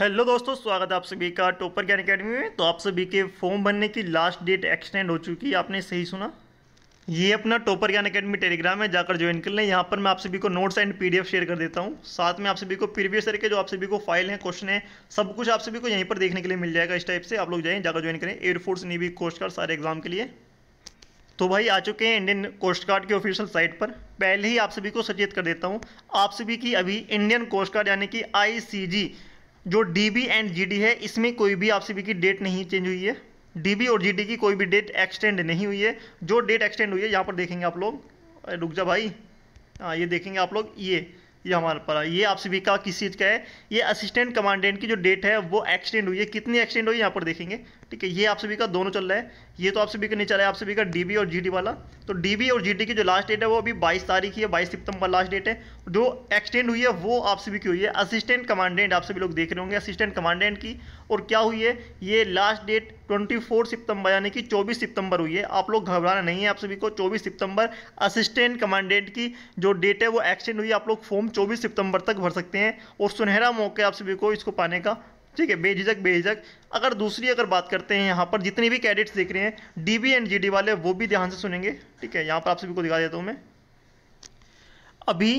hello दोस्तों स्वागत है आप सभी का टोपर ज्ञान अकेडमी में तो आप सभी के फॉर्म भरने की लास्ट डेट एक्सटेंड हो चुकी है आपने सही सुना ये अपना टोपर ज्ञान अकेडमी टेलीग्राम है जाकर ज्वाइन कर लें यहाँ पर मैं आप सभी को नोट्स एंड पीडीएफ शेयर कर देता हूँ साथ में आप सभी को प्रीवियस ईयर के जो आप सभी को फाइल हैं क्वेश्चन है सब कुछ आप सभी को यहीं पर देखने के लिए मिल जाएगा इस टाइप से आप लोग जाएँ जाकर ज्वाइन करें एयरफोर्स नेवी कोस्ट गार्ड सारे एग्जाम के लिए तो भाई आ चुके हैं इंडियन कोस्ट गार्ड के ऑफिशियल साइट पर पहले ही आप सभी को सचेत कर देता हूँ आप सभी की अभी इंडियन कोस्ट गार्ड यानी कि आई जो डी एंड जी है इसमें कोई भी भी की डेट नहीं चेंज हुई है डी और जी की कोई भी डेट एक्सटेंड नहीं हुई है जो डेट एक्सटेंड हुई है यहाँ पर देखेंगे आप लोग रुक जा भाई हाँ ये देखेंगे आप लोग ये ये हमारे पर ये आप सभी का किस चीज़ का है ये असिस्टेंट कमांडेंट की जो डेट है वो एक्सटेंड हुई है कितनी एक्सटेंड हुई यहाँ पर देखेंगे ठीक है ये आप सभी का दोनों चल रहा है ये तो आप सभी का नहीं चल रहा है आप सभी का डीबी और जीडी वाला तो डीबी और जीडी की जो लास्ट डेट है वो अभी 22 तारीख ही है बाईस सितंबर लास्ट डेट है जो एक्सटेंड हुई है वो आप सभी की हुई है असिस्टेंट कमांडेंट आप सभी लोग देख रहे होंगे असिस्टेंट कमांडेंट की और क्या हुई है ये लास्ट डेट ट्वेंटी सितंबर यानी कि चौबीस सितंबर हुई है आप लोग घबराना नहीं है आप सभी को चौबीस सितंबर असिस्टेंट कमांडेंट की जो डेट है वो एक्सटेंड हुई है आप लोग फॉर्म 24 सितंबर तक भर सकते हैं और सुनहरा मौके आप सभी को इसको पाने का ठीक है बेझिझक बेझिझक अगर दूसरी अगर बात करते हैं यहाँ पर जितने भी कैडेट्स देख रहे हैं डीबी एंड जीडी वाले वो भी ध्यान से सुनेंगे ठीक है यहाँ पर आप सभी को दिखा देता हूँ मैं अभी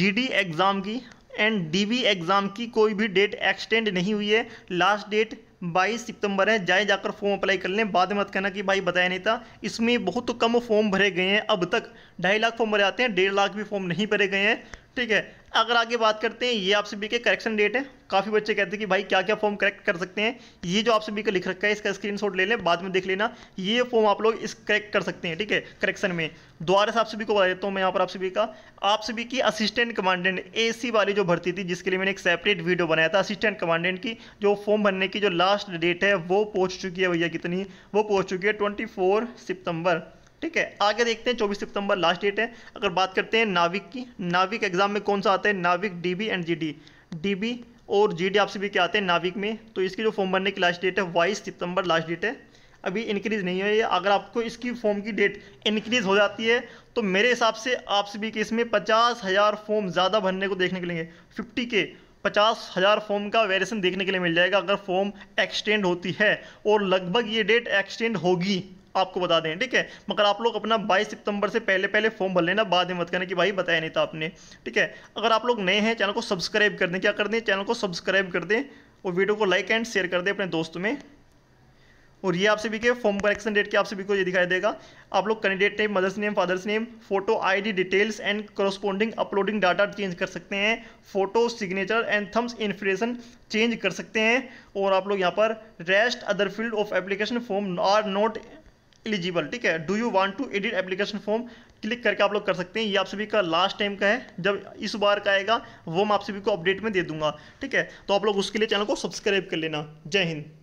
जीडी एग्ज़ाम की एंड डीबी एग्ज़ाम की कोई भी डेट एक्सटेंड नहीं हुई है लास्ट डेट 22 सितंबर है जाए जाकर फॉर्म अप्लाई कर लें बाद में मत कहना कि भाई बताया नहीं था इसमें बहुत कम फॉर्म भरे गए हैं अब तक ढाई लाख फॉर्म भरे आते हैं डेढ़ लाख भी फॉर्म नहीं भरे गए हैं ठीक है अगर आगे बात करते हैं ये आप सभी के करेक्शन डेट है काफ़ी बच्चे कहते हैं कि भाई क्या क्या फॉर्म करेक्ट कर सकते हैं ये जो आप सभी का लिख रखा है इसका स्क्रीनशॉट ले लें बाद में देख लेना ये फॉर्म आप लोग इस करेक्ट कर सकते हैं ठीक है करेक्शन में दोबारा से आप सभी को बता देता हूँ मैं यहाँ पर आप सभी का आप सभी की असिस्टेंट कमांडेंट ए वाली जो भर्ती थी जिसके लिए मैंने एक सेपरेट वीडियो बनाया था असिस्टेंट कमांडेंट की जो फॉर्म भरने की जो लास्ट डेट है वो पहुँच चुकी है भैया कितनी वो पहुँच चुकी है ट्वेंटी सितंबर ठीक है आगे देखते हैं चौबीस सितंबर लास्ट डेट है अगर बात करते हैं नाविक की नाविक एग्जाम में कौन सा आता है नाविक डीबी एंड डी डीबी और डी आपसे भी क्या आते हैं नाविक में तो इसकी जो फॉर्म भरने की लास्ट डेट है बाईस सितंबर लास्ट डेट है अभी इंक्रीज़ नहीं हुई है अगर आपको इसकी फॉर्म की डेट इंक्रीज़ हो जाती है तो मेरे हिसाब से आप सभी के इसमें पचास हज़ार फॉर्म ज़्यादा भरने को देखने के लिए फिफ्टी के पचास हज़ार फॉर्म का वेरिएशन देखने के लिए मिल जाएगा अगर फॉर्म एक्सटेंड होती है और लगभग ये डेट एक्सटेंड होगी आपको बता दें ठीक है मगर आप लोग अपना 22 सितंबर से पहले पहले फॉर्म भर लेना बाद में मत करना कि भाई बताया नहीं था आपने ठीक है अगर आप लोग नए हैं चैनल को सब्सक्राइब कर दें क्या कर दें चैनल को सब्सक्राइब कर दें और वीडियो को लाइक एंड शेयर कर दें अपने दोस्तों में और ये आप सभी के फॉर्म कलेक्शन डेट के आपसे भी को ये दिखाई देगा आप लोग candidate name mother's name father's name photo ID details and corresponding uploading data change कर सकते हैं photo signature and thumbs information change कर सकते हैं और आप लोग यहाँ पर rest other field of application form are not eligible ठीक है do you want to edit application form click करके आप लोग कर सकते हैं ये आप सभी का लास्ट टाइम का है जब इस बार का आएगा वो मैं आप सभी को अपडेट में दे दूंगा ठीक है तो आप लोग उसके लिए चैनल को सब्सक्राइब कर लेना जय हिंद